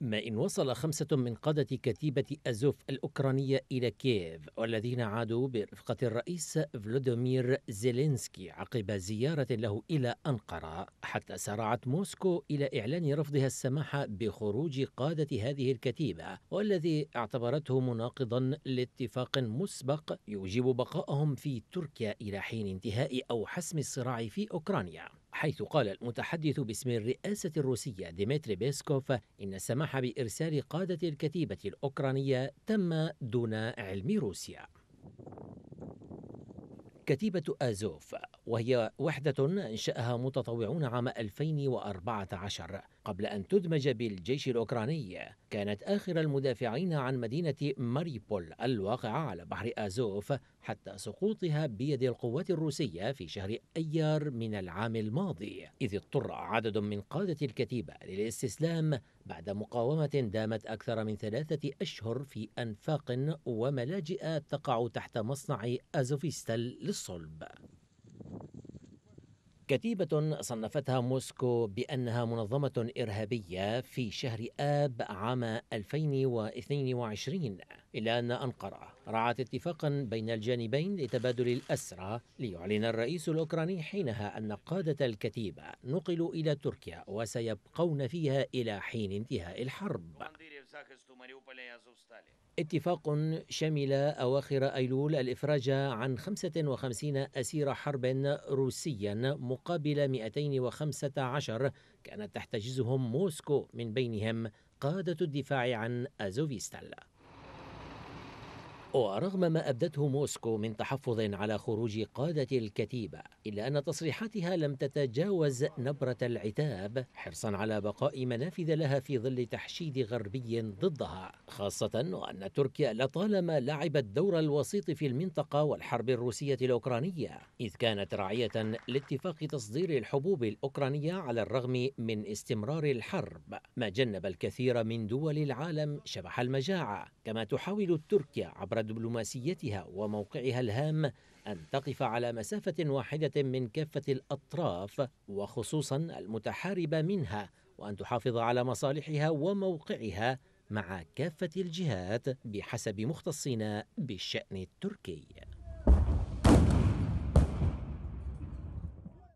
ما إن وصل خمسة من قادة كتيبة أزوف الأوكرانية إلى كييف والذين عادوا برفقة الرئيس فلوديمير زيلينسكي عقب زيارة له إلى أنقرة حتى سارعت موسكو إلى إعلان رفضها السماح بخروج قادة هذه الكتيبة والذي اعتبرته مناقضا لاتفاق مسبق يوجب بقائهم في تركيا إلى حين انتهاء أو حسم الصراع في أوكرانيا حيث قال المتحدث باسم الرئاسة الروسية ديمتري بيسكوف إن السماح بإرسال قادة الكتيبة الأوكرانية تم دون علم روسيا كتيبة أزوف وهي وحدة انشأها متطوعون عام 2014 قبل أن تدمج بالجيش الأوكراني كانت آخر المدافعين عن مدينة ماريبول الواقعة على بحر آزوف حتى سقوطها بيد القوات الروسية في شهر أيار من العام الماضي إذ اضطر عدد من قادة الكتيبة للاستسلام بعد مقاومة دامت أكثر من ثلاثة أشهر في أنفاق وملاجئ تقع تحت مصنع أزوفيستل للصلب كتيبة صنفتها موسكو بأنها منظمة إرهابية في شهر آب عام 2022 إلا أن أنقرة رعت اتفاقا بين الجانبين لتبادل الأسرى ليعلن الرئيس الأوكراني حينها أن قادة الكتيبة نقلوا إلى تركيا وسيبقون فيها إلى حين انتهاء الحرب اتفاق شمل أواخر أيلول الإفراج عن 55 أسير حرب روسيا مقابل 215 كانت تحتجزهم موسكو من بينهم قادة الدفاع عن أزوفيستال ورغم ما أبدته موسكو من تحفظ على خروج قادة الكتيبة إلا أن تصريحاتها لم تتجاوز نبرة العتاب حرصا على بقاء منافذ لها في ظل تحشيد غربي ضدها خاصة وأن تركيا لطالما لعبت دور الوسيط في المنطقة والحرب الروسية الأوكرانية إذ كانت راعية لاتفاق تصدير الحبوب الأوكرانية على الرغم من استمرار الحرب ما جنب الكثير من دول العالم شبح المجاعة كما تحاول تركيا عبر دبلوماسيتها وموقعها الهام أن تقف على مسافة واحدة من كافة الأطراف وخصوصا المتحاربة منها وأن تحافظ على مصالحها وموقعها مع كافة الجهات بحسب مختصين بالشأن التركي